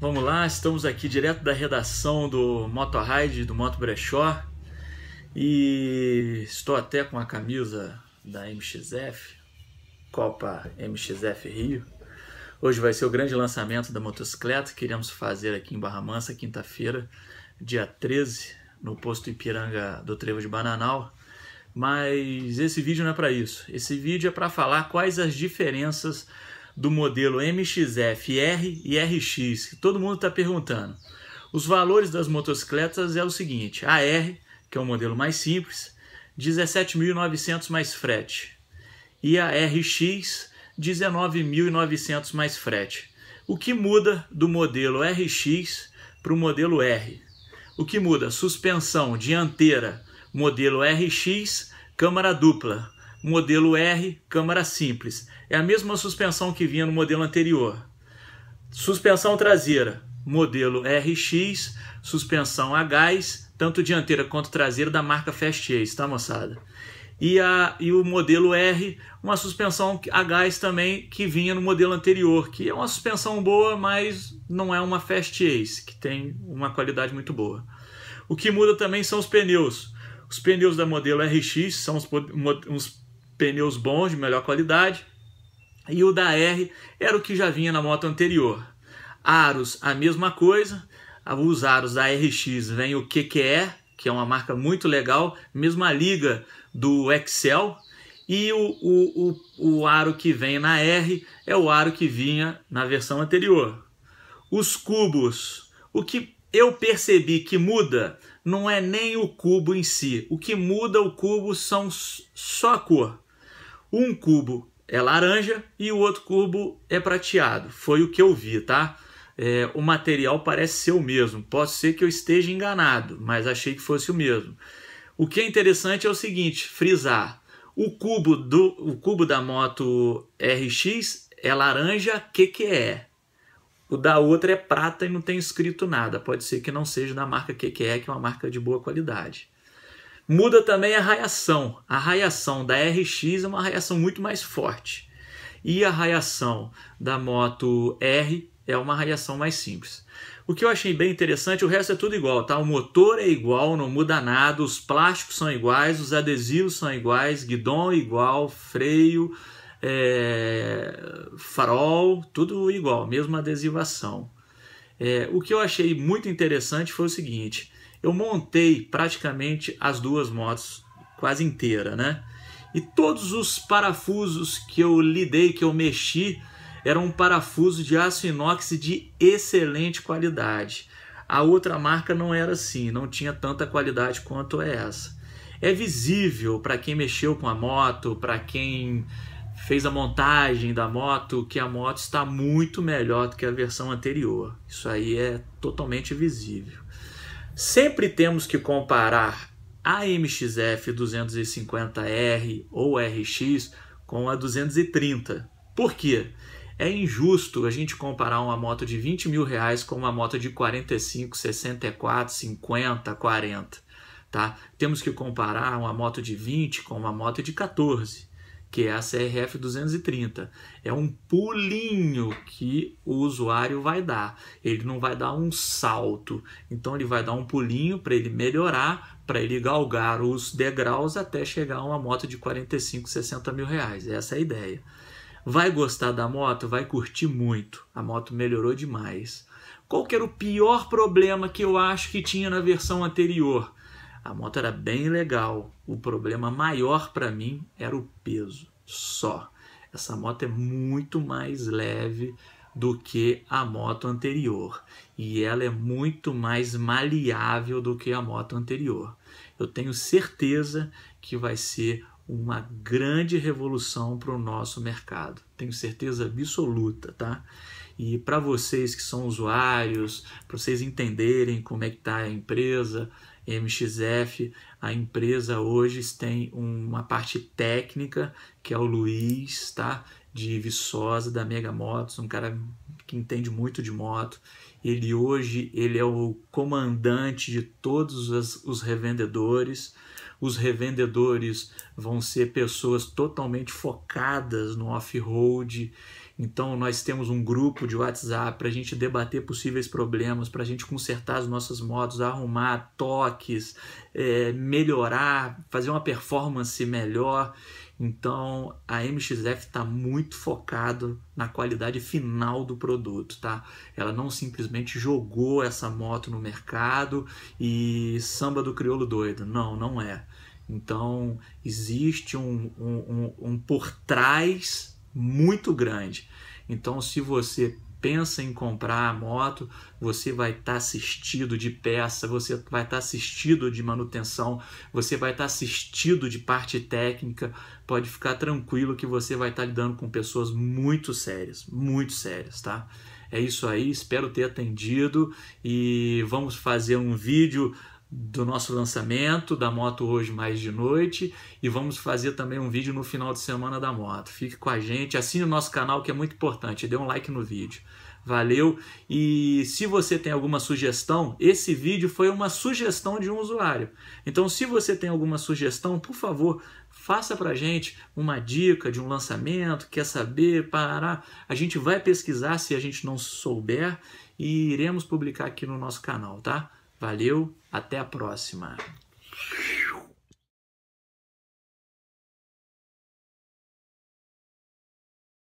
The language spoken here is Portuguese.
Vamos lá, estamos aqui direto da redação do Motorride, do Moto Brechó. E estou até com a camisa da MXF, Copa MXF Rio. Hoje vai ser o grande lançamento da motocicleta que iremos fazer aqui em Barra Mansa, quinta-feira, dia 13, no posto Ipiranga do Trevo de Bananal. Mas esse vídeo não é para isso. Esse vídeo é para falar quais as diferenças do modelo MXF-R e RX, que todo mundo está perguntando. Os valores das motocicletas é o seguinte, a R, que é o modelo mais simples, 17.900 mais frete, e a RX, 19.900 mais frete. O que muda do modelo RX para o modelo R? O que muda? Suspensão dianteira, modelo RX, câmara dupla modelo R, câmara simples. É a mesma suspensão que vinha no modelo anterior. Suspensão traseira, modelo RX, suspensão a gás, tanto dianteira quanto traseira da marca Fast Ace tá moçada? E, a, e o modelo R, uma suspensão a gás também que vinha no modelo anterior, que é uma suspensão boa, mas não é uma Fast Ace que tem uma qualidade muito boa. O que muda também são os pneus. Os pneus da modelo RX são os, os pneus bons, de melhor qualidade, e o da R era o que já vinha na moto anterior. Aros, a mesma coisa, os aros da RX vem o QQE, que é uma marca muito legal, mesma liga do Excel, e o, o, o, o aro que vem na R é o aro que vinha na versão anterior. Os cubos, o que eu percebi que muda não é nem o cubo em si, o que muda o cubo são só a cor. Um cubo é laranja e o outro cubo é prateado. Foi o que eu vi, tá? É, o material parece ser o mesmo. Pode ser que eu esteja enganado, mas achei que fosse o mesmo. O que é interessante é o seguinte, frisar. O cubo, do, o cubo da moto RX é laranja é? O da outra é prata e não tem escrito nada. Pode ser que não seja da marca QQE, é, que é uma marca de boa qualidade. Muda também a raiação. A raiação da RX é uma raiação muito mais forte. E a raiação da moto R é uma raiação mais simples. O que eu achei bem interessante, o resto é tudo igual, tá? O motor é igual, não muda nada, os plásticos são iguais, os adesivos são iguais, guidão é igual, freio, é, farol, tudo igual, mesma adesivação. É, o que eu achei muito interessante foi o seguinte: eu montei praticamente as duas motos quase inteira, né? E todos os parafusos que eu lidei, que eu mexi, eram um parafuso de aço inox de excelente qualidade. A outra marca não era assim, não tinha tanta qualidade quanto é essa. É visível para quem mexeu com a moto, para quem fez a montagem da moto, que a moto está muito melhor do que a versão anterior. Isso aí é totalmente visível. Sempre temos que comparar a MXF 250R ou RX com a 230. Por quê? É injusto a gente comparar uma moto de 20 mil reais com uma moto de 45, 64, 50, 40. Tá? Temos que comparar uma moto de 20 com uma moto de 14 que é a CRF 230. É um pulinho que o usuário vai dar. Ele não vai dar um salto. Então ele vai dar um pulinho para ele melhorar, para ele galgar os degraus até chegar a uma moto de 45, 60 mil reais. Essa é a ideia. Vai gostar da moto? Vai curtir muito. A moto melhorou demais. Qual que era o pior problema que eu acho que tinha na versão anterior? A moto era bem legal. O problema maior para mim era o peso. Só. Essa moto é muito mais leve do que a moto anterior e ela é muito mais maleável do que a moto anterior. Eu tenho certeza que vai ser uma grande revolução para o nosso mercado. Tenho certeza absoluta, tá? E para vocês que são usuários, para vocês entenderem como é que está a empresa, MXF, a empresa hoje tem uma parte técnica, que é o Luiz, tá? De Viçosa, da Mega Motos, um cara que entende muito de moto. Ele hoje ele é o comandante de todos os revendedores. Os revendedores vão ser pessoas totalmente focadas no off-road então, nós temos um grupo de WhatsApp para a gente debater possíveis problemas, para a gente consertar as nossas motos, arrumar toques, é, melhorar, fazer uma performance melhor. Então, a MXF está muito focado na qualidade final do produto, tá? Ela não simplesmente jogou essa moto no mercado e samba do crioulo doido. Não, não é. Então, existe um, um, um, um por trás muito grande. Então, se você pensa em comprar a moto, você vai estar tá assistido de peça, você vai estar tá assistido de manutenção, você vai estar tá assistido de parte técnica. Pode ficar tranquilo que você vai estar tá lidando com pessoas muito sérias, muito sérias, tá? É isso aí, espero ter atendido e vamos fazer um vídeo do nosso lançamento da moto hoje mais de noite e vamos fazer também um vídeo no final de semana da moto. Fique com a gente, assine o nosso canal que é muito importante, dê um like no vídeo. Valeu! E se você tem alguma sugestão, esse vídeo foi uma sugestão de um usuário. Então, se você tem alguma sugestão, por favor, faça pra gente uma dica de um lançamento, quer saber, parar. A gente vai pesquisar se a gente não souber e iremos publicar aqui no nosso canal, tá? Valeu, até a próxima!